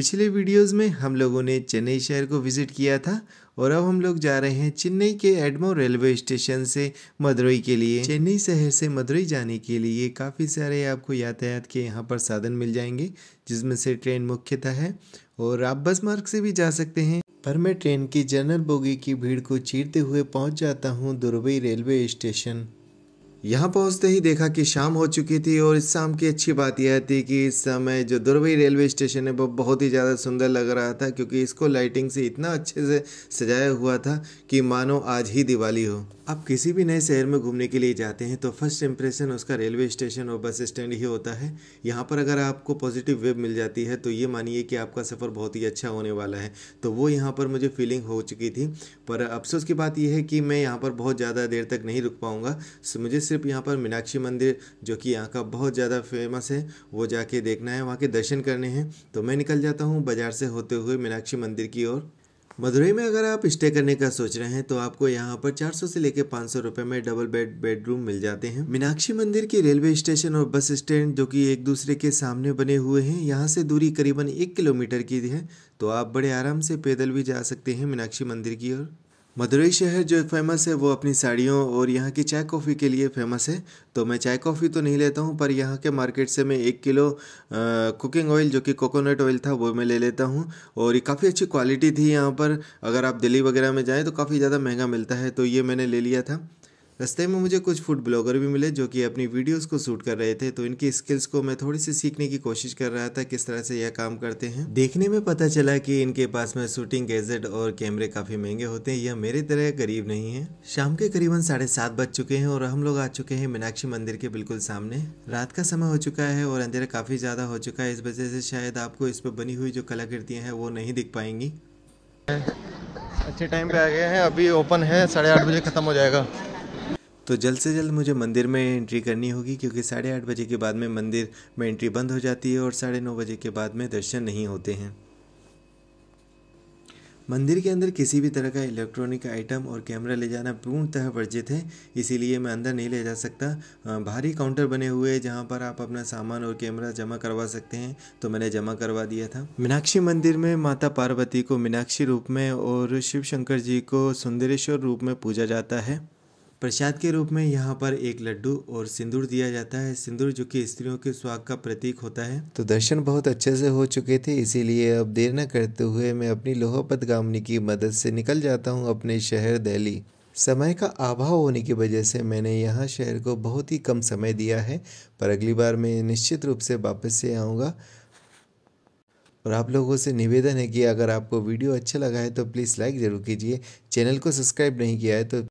पिछले वीडियोस में हम लोगों ने चेन्नई शहर को विज़िट किया था और अब हम लोग जा रहे हैं चेन्नई के एडमो रेलवे स्टेशन से मदुरई के लिए चेन्नई शहर से मदुरई जाने के लिए काफ़ी सारे आपको यातायात के यहाँ पर साधन मिल जाएंगे जिसमें से ट्रेन मुख्यतः है और आप बस मार्ग से भी जा सकते हैं पर मैं ट्रेन की जनरल बोगी की भीड़ को चीरते हुए पहुँच जाता हूँ दुर्बई रेलवे स्टेशन यहाँ पहुँचते ही देखा कि शाम हो चुकी थी और इस शाम की अच्छी बात यह थी कि इस समय जो दुर्वई रेलवे स्टेशन है वो बहुत ही ज़्यादा सुंदर लग रहा था क्योंकि इसको लाइटिंग से इतना अच्छे से सजाया हुआ था कि मानो आज ही दिवाली हो आप किसी भी नए शहर में घूमने के लिए जाते हैं तो फर्स्ट इम्प्रेशन उसका रेलवे स्टेशन और बस स्टैंड ही होता है यहाँ पर अगर आपको पॉजिटिव वेब मिल जाती है तो ये मानिए कि आपका सफ़र बहुत ही अच्छा होने वाला है तो वो यहाँ पर मुझे फीलिंग हो चुकी थी पर अफसोस की बात यह है कि मैं यहाँ पर बहुत ज़्यादा देर तक नहीं रुक पाऊँगा मुझे सिर्फ यहाँ पर मीनाक्षी मंदिर जो कि यहाँ का बहुत ज़्यादा फेमस है वो जाके देखना है वहाँ के दर्शन करने हैं तो मैं निकल जाता हूँ बाज़ार से होते हुए मीनाक्षी मंदिर की ओर मदुरई में अगर आप स्टे करने का सोच रहे हैं तो आपको यहाँ पर 400 से लेकर 500 रुपए में डबल बेड बेडरूम मिल जाते हैं मीनाक्षी मंदिर के रेलवे स्टेशन और बस स्टैंड जो कि एक दूसरे के सामने बने हुए हैं यहाँ से दूरी करीबन एक किलोमीटर की है तो आप बड़े आराम से पैदल भी जा सकते हैं मीनाक्षी मंदिर की ओर मदुरई शहर जो फेमस है वो अपनी साड़ियों और यहाँ की चाय कॉफ़ी के लिए फेमस है तो मैं चाय कॉफ़ी तो नहीं लेता हूँ पर यहाँ के मार्केट से मैं एक किलो आ, कुकिंग ऑयल जो कि कोकोनट ऑयल था वो मैं ले लेता हूँ और ये काफ़ी अच्छी क्वालिटी थी यहाँ पर अगर आप दिल्ली वगैरह में जाएँ तो काफ़ी ज़्यादा महंगा मिलता है तो ये मैंने ले लिया था रस्ते में मुझे कुछ फूड ब्लॉगर भी मिले जो कि अपनी वीडियोस को शूट कर रहे थे तो इनकी स्किल्स को मैं थोड़ी सी सीखने की कोशिश कर रहा था किस तरह से यह काम करते हैं देखने में पता चला कि इनके पास में शूटिंग गैजेट और कैमरे काफ़ी महंगे होते हैं यह मेरे तरह गरीब नहीं है शाम के करीबन साढ़े सात बज चुके हैं और हम लोग आ चुके हैं मीनाक्षी मंदिर के बिल्कुल सामने रात का समय हो चुका है और अंधेरा काफ़ी ज़्यादा हो चुका है इस वजह से शायद आपको इस पर बनी हुई जो कलाकृतियाँ हैं वो नहीं दिख पाएंगी अच्छे टाइम पे आ गए हैं अभी ओपन है साढ़े आठ बजे ख़त्म हो जाएगा तो जल्द से जल्द मुझे मंदिर में एंट्री करनी होगी क्योंकि साढ़े आठ बजे के बाद में मंदिर में एंट्री बंद हो जाती है और साढ़े नौ बजे के बाद में दर्शन नहीं होते हैं मंदिर के अंदर किसी भी तरह का इलेक्ट्रॉनिक आइटम और कैमरा ले जाना पूर्णतः वर्जित है इसीलिए मैं अंदर नहीं ले जा सकता भारी काउंटर बने हुए हैं जहाँ पर आप अपना सामान और कैमरा जमा करवा सकते हैं तो मैंने जमा करवा दिया था मीनाक्षी मंदिर में माता पार्वती को मीनाक्षी रूप में और शिव शंकर जी को सुंदरेश्वर रूप में पूजा जाता है प्रसाद के रूप में यहाँ पर एक लड्डू और सिंदूर दिया जाता है सिंदूर जो कि स्त्रियों के स्वाग का प्रतीक होता है तो दर्शन बहुत अच्छे से हो चुके थे इसीलिए अब देर न करते हुए मैं अपनी लोहापत गामनी की मदद से निकल जाता हूँ अपने शहर दिल्ली समय का अभाव होने की वजह से मैंने यहाँ शहर को बहुत ही कम समय दिया है पर अगली बार मैं निश्चित रूप से वापस से आऊँगा और आप लोगों से निवेदन है कि अगर आपको वीडियो अच्छा लगा है तो प्लीज़ लाइक ज़रूर कीजिए चैनल को सब्सक्राइब नहीं किया है तो